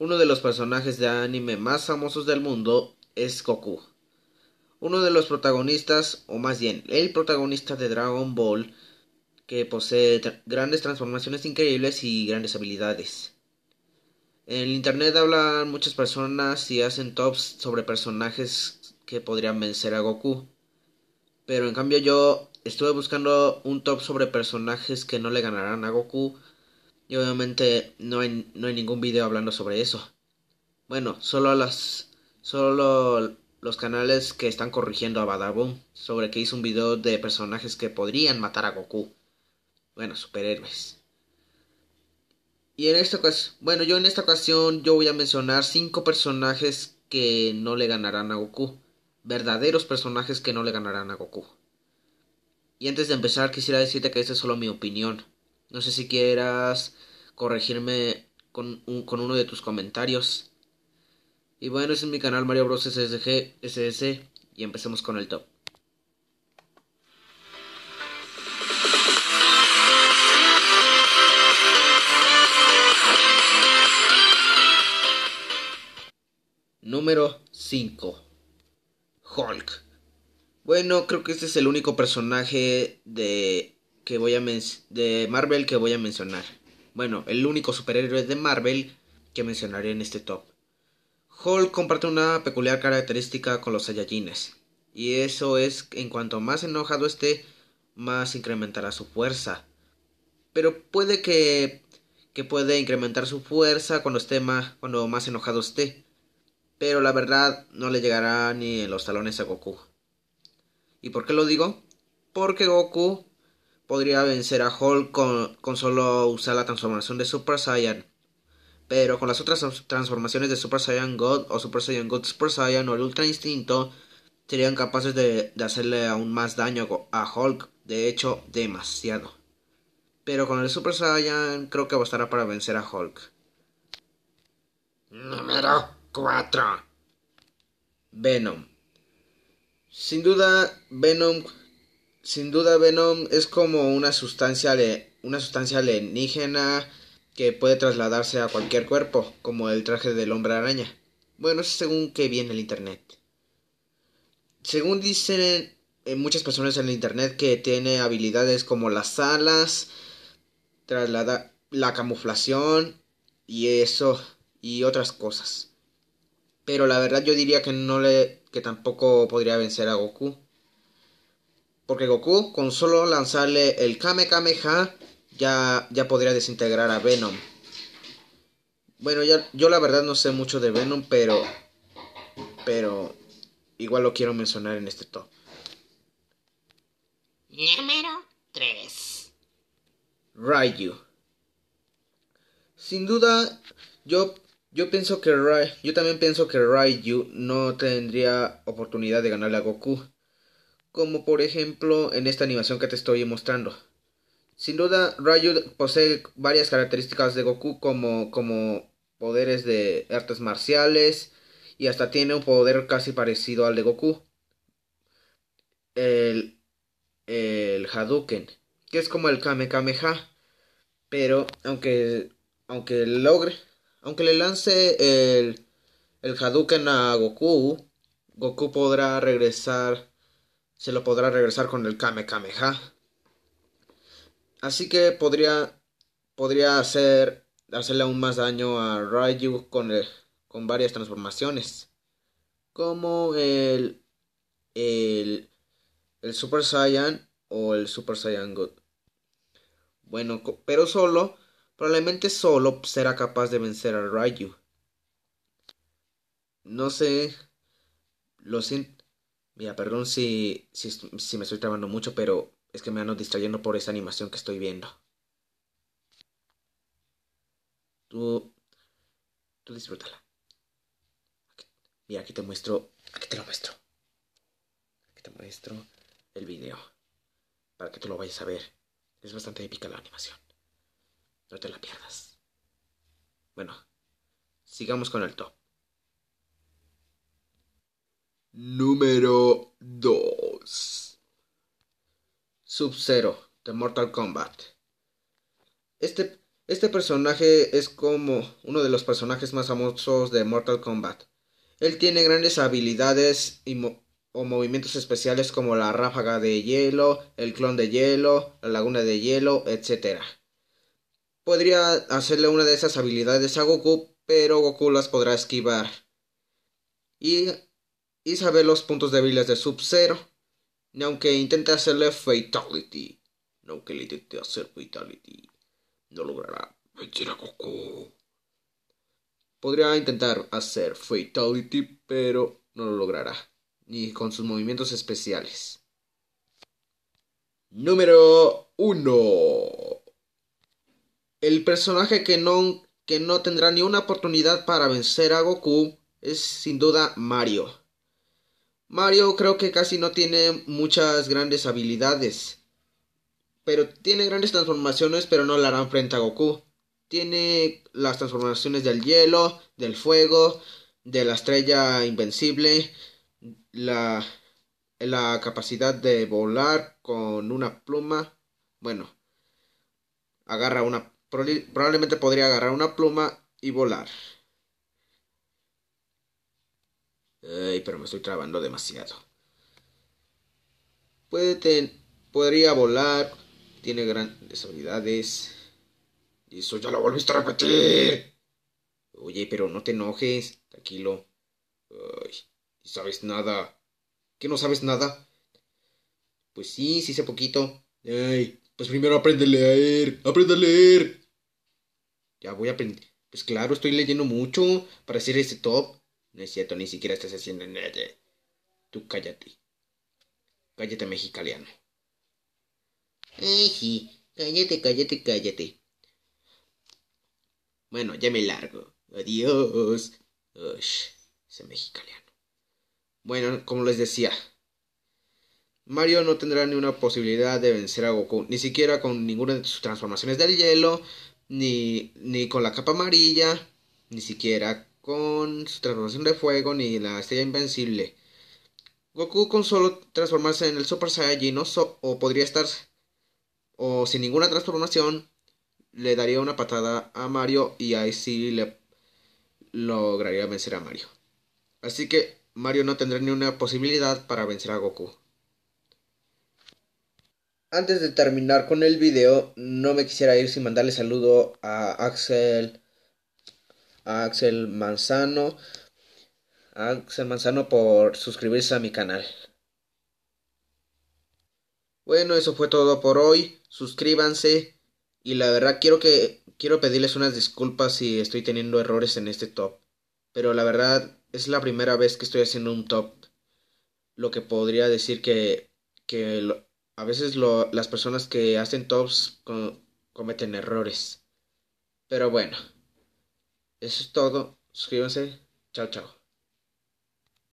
Uno de los personajes de anime más famosos del mundo es Goku. Uno de los protagonistas, o más bien el protagonista de Dragon Ball, que posee grandes transformaciones increíbles y grandes habilidades. En el Internet hablan muchas personas y hacen tops sobre personajes que podrían vencer a Goku. Pero en cambio yo estuve buscando un top sobre personajes que no le ganarán a Goku y obviamente no hay, ningún video hablando sobre eso. Bueno, solo las. Solo los canales que están corrigiendo a Badaboom sobre que hizo un video de personajes que podrían matar a Goku. Bueno, superhéroes. Y en esta ocasión, bueno, yo en esta ocasión yo voy a mencionar cinco personajes que no le ganarán a Goku, verdaderos personajes que no le ganarán a Goku. Y antes de empezar quisiera decirte que esta es solo mi opinión. No sé si quieras corregirme con, uno de tus comentarios. Y bueno, ese es mi canal Mario Bros. SSG, SS y empecemos con el top. Número 5. Hulk. Bueno, creo que este es el único personaje de que voy a de Marvel que voy a mencionar. Bueno, el único superhéroe de Marvel que mencionaré en este top. Hulk comparte una peculiar característica con los Saiyajines, y eso es en cuanto más enojado esté, más incrementará su fuerza. Pero puede que que puede incrementar su fuerza cuando esté más cuando más enojado esté, pero la verdad no le llegará ni los talones a Goku. ¿Y por qué lo digo? Porque Goku podría vencer a Hulk con, con solo usar la transformación de Super Saiyan. Pero con las otras transformaciones de Super Saiyan God o Super Saiyan God Super Saiyan o el Ultra Instinto, serían capaces de, de hacerle aún más daño a Hulk. De hecho, demasiado. Pero con el Super Saiyan creo que bastará para vencer a Hulk. Número 4. Venom. Sin duda, Venom sin duda Venom es como una sustancia, una sustancia alienígena que puede trasladarse a cualquier cuerpo, como el traje del hombre araña. Bueno, según que viene el Internet. Según dicen eh, muchas personas en el Internet que tiene habilidades como las alas, traslada la camuflación y eso y otras cosas. Pero la verdad yo diría que no le que tampoco podría vencer a Goku. Porque Goku, con solo lanzarle el Kame Kameha, ya, ya podría desintegrar a Venom. Bueno, yo la verdad no sé mucho de Venom, pero. Pero. Igual lo quiero mencionar en este top. Número 3. Raiju. Sin duda, yo, yo pienso que yo también pienso que Raiju no tendría oportunidad de ganarle a Goku como por ejemplo en esta animación que te estoy mostrando. Sin duda, Ryu posee varias características de Goku como, como poderes de artes marciales y hasta tiene un poder casi parecido al de Goku. El, el Hadouken, que es como el Kamehameha, pero aunque, aunque logre, aunque le lance el, el Hadouken a Goku, Goku podrá regresar se lo podrá regresar con el Kame Así que podría, podría hacer, hacerle aún más daño a Ryu. con, con varias transformaciones. Como el, el, el Super Saiyan o el Super Saiyan God. Bueno, pero solo, probablemente solo será capaz de vencer a Ryu. No sé, lo siento Mira, perdón si, si, me estoy trabando mucho, pero es que me ando distrayendo por esa animación que estoy viendo. Tú, tú disfrútala. mira, aquí te muestro, aquí te lo muestro. Aquí te muestro el video, para que tú lo vayas a ver. Es bastante épica la animación. No te la pierdas. Bueno, sigamos con el top número 2. Sub-Zero de Mortal Kombat. Este, este personaje es como uno de los personajes más famosos de Mortal Kombat. Él tiene grandes habilidades o movimientos especiales como la ráfaga de hielo, el clon de hielo, la laguna de hielo, etc. Podría hacerle una de esas habilidades a Goku, pero Goku las podrá esquivar. Y y saber los puntos débiles de Sub-Zero, ni aunque intente hacerle Fatality. aunque intente hacer Fatality, no logrará vencer a Goku. Podría intentar hacer Fatality, pero no lo logrará, ni con sus movimientos especiales. Número 1. El personaje que no, que no tendrá ni una oportunidad para vencer a Goku es sin duda Mario. Mario creo que casi no tiene muchas grandes habilidades. Pero tiene grandes transformaciones, pero no la harán frente a Goku. Tiene las transformaciones del hielo, del fuego, de la estrella invencible, la, la capacidad de volar con una pluma. Bueno, agarra una. Probablemente podría agarrar una pluma y volar. Ay, pero me estoy trabando demasiado. Puede tener... podría volar. Tiene grandes habilidades. Eso ya lo volviste a repetir. Oye, pero no te enojes. Tranquilo. Ay, sabes nada. ¿Qué no sabes nada? Pues sí, sí sé poquito. Ay, pues primero aprende a leer. Aprende a leer. Ya voy a aprender. Pues claro, estoy leyendo mucho para hacer este top. No es cierto, ni siquiera estás haciendo nada. Tú cállate. Cállate, mexicaliano. Cállate, cállate, cállate. Bueno, ya me largo. Adiós. Ush, ese mexicaliano. Bueno, como les decía, Mario no tendrá ni una posibilidad de vencer a Goku, ni siquiera con ninguna de sus transformaciones del hielo, ni, ni con la capa amarilla, ni siquiera con su transformación de fuego ni la estrella invencible. Goku con solo transformarse en el Super Saiyajin o podría estar o sin ninguna transformación le daría una patada a Mario y ahí sí le lograría vencer a Mario. Así que Mario no tendrá ni una posibilidad para vencer a Goku. Antes de terminar con el video, no me quisiera ir sin mandarle saludo a Axel, Axel Manzano, Axel Manzano por suscribirse a mi canal. Bueno, eso fue todo por hoy. Suscríbanse y la verdad quiero que quiero pedirles unas disculpas si estoy teniendo errores en este top, pero la verdad es la primera vez que estoy haciendo un top. Lo que podría decir que, que a veces las personas que hacen tops cometen errores. Pero bueno. Eso es todo. Suscríbanse. Chao, chao.